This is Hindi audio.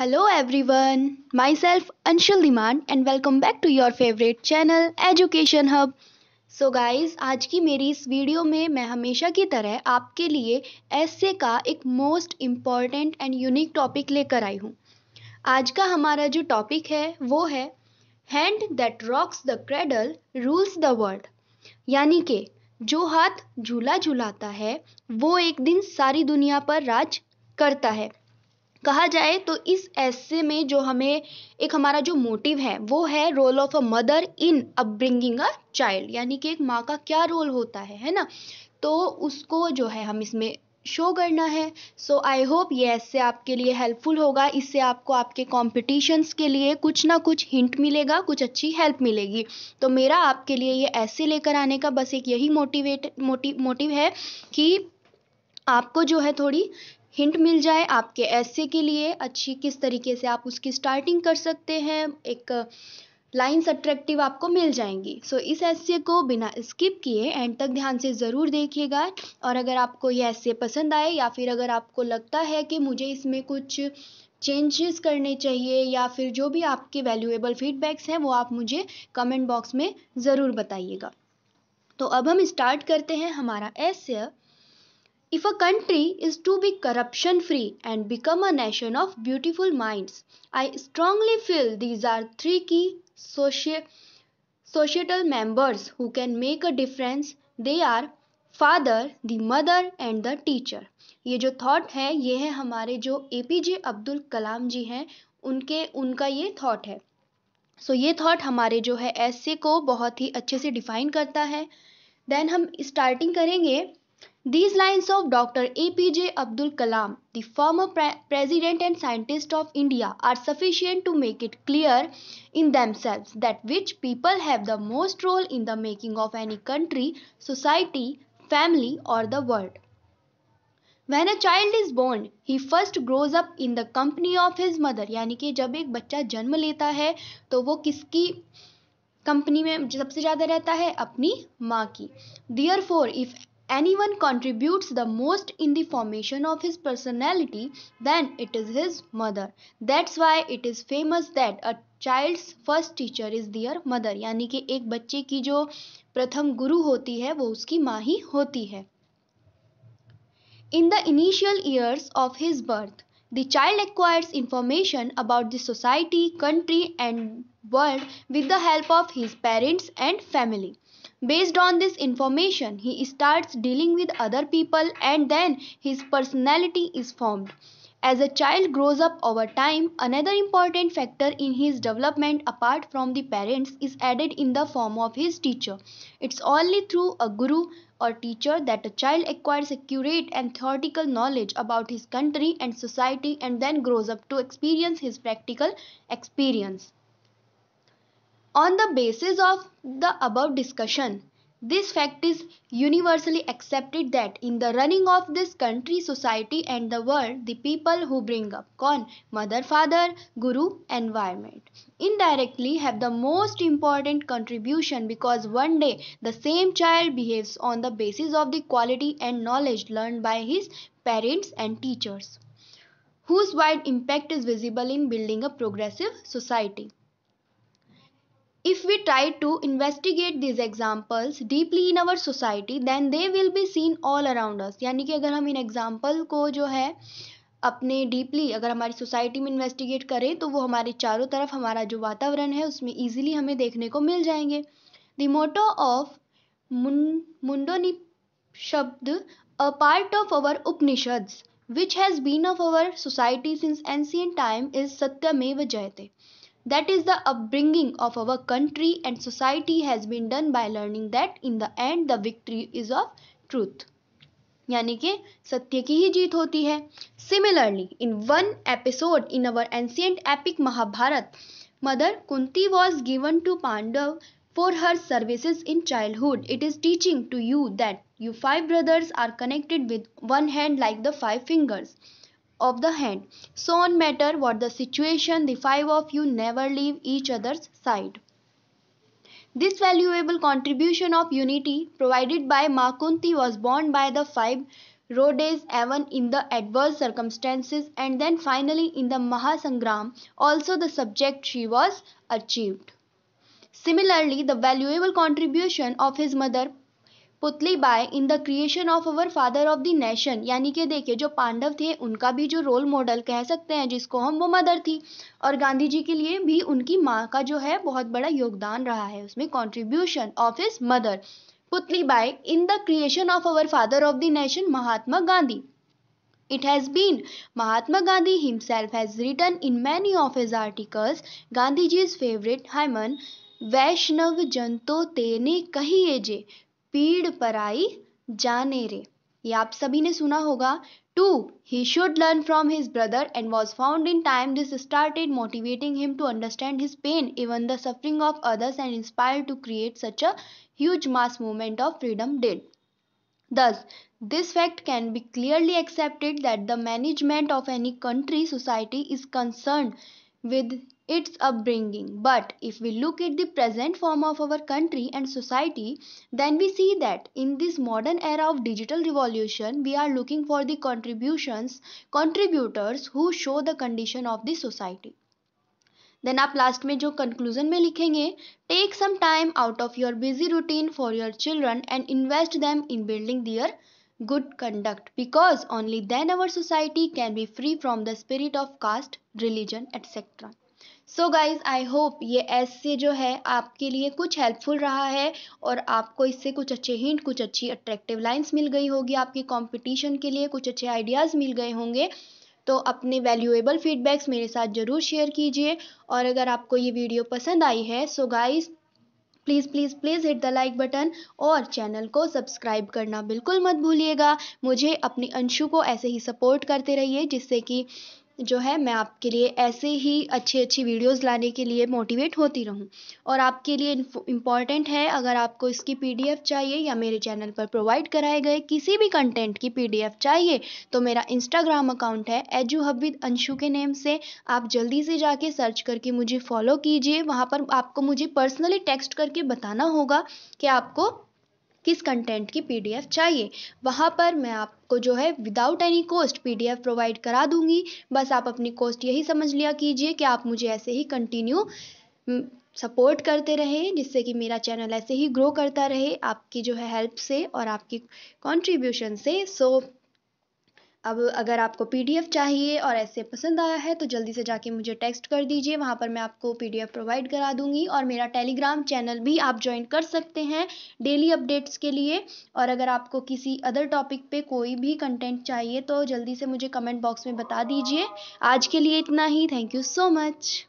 हेलो एवरीवन माई सेल्फ Anshul Diman and welcome back to your favourite channel education hub so guys आज की मेरी इस वीडियो में मैं हमेशा की तरह आपके लिए ऐसे का एक most important and unique topic लेकर आई हूँ आज का हमारा जो टॉपिक है वो है hand that rocks the cradle rules the world यानी कि जो हाथ झूला झूलाता है वो एक दिन सारी दुनिया पर राज करता है कहा जाए तो इस ऐसे में जो हमें एक हमारा जो मोटिव है वो है role of a mother in upbringing a child यानी कि एक माँ का क्या रोल होता है है ना तो उसको जो है हम इसमें शो करना है सो आई होप ये ऐसे आपके लिए हेल्पफुल होगा इससे आपको आपके कॉम्पिटिशन्स के लिए कुछ ना कुछ हिंट मिलेगा कुछ अच्छी हेल्प मिलेगी तो मेरा आपके लिए ये ऐसे लेकर आने का बस एक यही मोटिवेट मोटिव मोटिव है कि आपको जो है थोड़ी हिंट मिल जाए आपके ऐसे के लिए अच्छी किस तरीके से आप उसकी स्टार्टिंग कर सकते हैं एक लाइन्स अट्रैक्टिव आपको मिल जाएंगी सो so, इस ऐसे को बिना स्किप किए एंड तक ध्यान से ज़रूर देखिएगा और अगर आपको यह ऐसे पसंद आए या फिर अगर आपको लगता है कि मुझे इसमें कुछ चेंजेस करने चाहिए या फिर जो भी आपके वैल्यूएबल फीडबैक्स हैं वो आप मुझे कमेंट बॉक्स में ज़रूर बताइएगा तो अब हम स्टार्ट करते हैं हमारा ऐसे If a country is to be corruption free and become a nation of beautiful minds, I strongly feel these are three key soci- societal members who can make a difference. They are father the mother and the teacher ये जो थॉट है ये है हमारे जो ए पी जे अब्दुल कलाम जी हैं उनके उनका ये थॉट है सो so, ये थॉट हमारे जो है ऐसे को बहुत ही अच्छे से डिफाइन करता है देन हम स्टार्टिंग करेंगे These lines of Dr. APJ Abdul Kalam, the former pre president and scientist of India, are sufficient to make it clear in themselves that which people have the most role in the making of any country, society, family, or the world. When a child is born, he first grows up in the company of his mother, यानी कि जब एक बच्चा जन्म लेता है तो वो किसकी कंपनी में सबसे ज़्यादा रहता है अपनी माँ की therefore if anyone contributes the most in the formation of his personality, then it is his mother. That's why it is famous that a child's first teacher is their mother. यानी कि एक बच्चे की जो प्रथम गुरु होती है वो उसकी माँ ही होती है In the initial years of his birth, the child acquires information about the society, country, and world with the help of his parents and family. Based on this information, he starts dealing with other people and then his personality is formed. As a child grows up over time, another important factor in his development apart from the parents is added in the form of his teacher. It's only through a guru or teacher that a child acquires accurate and theoretical knowledge about his country and society and then grows up to experience his practical experience. On the basis of the above discussion, this fact is universally accepted that in the running of this country, society, and the world, the people who bring up con mother, father, guru, environment, indirectly have the most important contribution because one day the same child behaves on the basis of the quality and knowledge learned by his parents and teachers, whose wide impact is visible in building a progressive society. If we try to investigate these examples deeply in our society, then they will be seen all around us. यानी कि अगर हम इन एग्जाम्पल को जो है अपने डीपली अगर हमारी सोसाइटी में इन्वेस्टिगेट करें तो वो हमारे चारों तरफ हमारा जो वातावरण है उसमें ईजिली हमें देखने को मिल जाएंगे द मोटो ऑफ मुंडोनि शब्द a part of our Upanishads which has been of our society since ancient time is Satyameva Jayate That is the upbringing of our country and society has been done by learning that in the end the victory is of truth. यानी कि सत्य की ही जीत होती है Similarly, in one episode in our ancient epic Mahabharat, Mother Kunti was given to Pandav for her services in childhood. It is teaching to you that you five brothers are connected with one hand like the five fingers of the hand. So on matter what the situation, the five of you never leave each other's side. This valuable contribution of unity provided by Makunti was borne by the five Rhodes even in the adverse circumstances and then finally in the Mahasangram also the subject she was achieved. Similarly, the valuable contribution of his mother Putlibai in the creation of our father of the nation यानी कि देखिए जो पांडव थे उनका भी जो रोल मॉडल कह सकते हैं जिसको हम वो मदर थी और गांधी जी के लिए भी उनकी माँ का जो है बहुत बड़ा योगदान रहा है उसमें contribution of his mother Putlibai in the creation of our father of the nation Mahatma Gandhi it has been Mahatma Gandhi himself has himself in many of his articles Gandhi ji his favourite hymn वैष्णव जनतो तेने कही जे पीड़ पराई जाने रे ये आप सभी ने सुना होगा to he should learn from his brother and was found in time this started motivating him to understand his pain even the suffering of others and inspire to create such a huge mass movement of freedom that thus this fact can be clearly accepted that the management of any country society is concern with its upbringing. But if we look at the present form of our country and society, then we see that in this modern era of digital revolution, we are looking for the contributions, contributors who show the condition of the society. Then आप लास्ट में जो कंक्लूजन में लिखेंगे take some time out of your busy routine for your children and invest them in building their good conduct because only then our society can be free from the spirit of caste, religion, etc. So guys I hope ये ऐसे जो है आपके लिए कुछ हेल्पफुल रहा है और आपको इससे कुछ अच्छे हिंट कुछ अच्छी अट्रैक्टिव लाइंस मिल गई होगी आपके कंपटीशन के लिए कुछ अच्छे आइडियाज़ मिल गए होंगे तो अपने वैल्यूएबल फीडबैक्स मेरे साथ ज़रूर शेयर कीजिए और अगर आपको ये वीडियो पसंद आई है so guys please please please hit the like button और चैनल को सब्सक्राइब करना बिल्कुल मत भूलिएगा मुझे अपनी अंशु को ऐसे ही सपोर्ट करते रहिए जिससे कि जो है मैं आपके लिए ऐसे ही अच्छी अच्छी वीडियोस लाने के लिए मोटिवेट होती रहूं और आपके लिए इम्पॉर्टेंट है अगर आपको इसकी पीडीएफ चाहिए या मेरे चैनल पर प्रोवाइड कराए गए किसी भी कंटेंट की पीडीएफ चाहिए तो मेरा इंस्टाग्राम अकाउंट है एजू हबीद अंशु के नेम से आप जल्दी से जाके सर्च करके मुझे फॉलो कीजिए वहाँ पर आपको मुझे पर्सनली टेक्स्ट करके बताना होगा कि आपको किस कंटेंट की पीडीएफ चाहिए वहाँ पर मैं आपको जो है without any cost PDF provide करा दूंगी बस आप अपनी कॉस्ट यही समझ लिया कीजिए कि आप मुझे ऐसे ही कंटिन्यू हम्म, सपोर्ट करते रहें जिससे कि मेरा चैनल ऐसे ही ग्रो करता रहे आपकी जो है हेल्प से और आपकी कॉन्ट्रीब्यूशन से सो so, अब अगर आपको पीडीएफ चाहिए और ऐसे पसंद आया है तो जल्दी से जाके मुझे टेक्स्ट कर दीजिए वहाँ पर मैं आपको पीडीएफ प्रोवाइड करा दूँगी और मेरा टेलीग्राम चैनल भी आप ज्वाइन कर सकते हैं डेली अपडेट्स के लिए और अगर आपको किसी अदर टॉपिक पे कोई भी कंटेंट चाहिए तो जल्दी से मुझे कमेंट बॉक्स में बता दीजिए आज के लिए इतना ही थैंक यू सो मच